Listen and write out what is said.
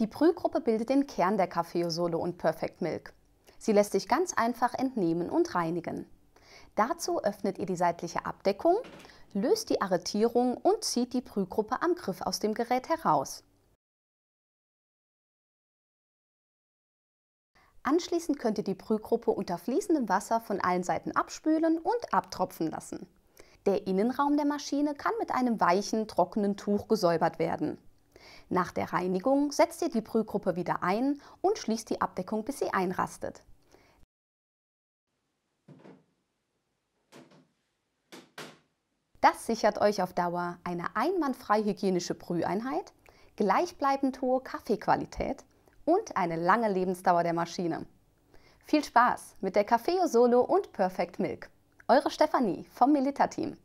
Die Brühgruppe bildet den Kern der Kaffeesole und Perfect Milk. Sie lässt sich ganz einfach entnehmen und reinigen. Dazu öffnet ihr die seitliche Abdeckung, löst die Arretierung und zieht die Brühgruppe am Griff aus dem Gerät heraus. Anschließend könnt ihr die Brühgruppe unter fließendem Wasser von allen Seiten abspülen und abtropfen lassen. Der Innenraum der Maschine kann mit einem weichen, trockenen Tuch gesäubert werden. Nach der Reinigung setzt ihr die Brühgruppe wieder ein und schließt die Abdeckung, bis sie einrastet. Das sichert euch auf Dauer eine einwandfrei hygienische Brüheinheit, gleichbleibend hohe Kaffeequalität und eine lange Lebensdauer der Maschine. Viel Spaß mit der Cafeo Solo und Perfect Milk. Eure Stefanie vom Milita-Team.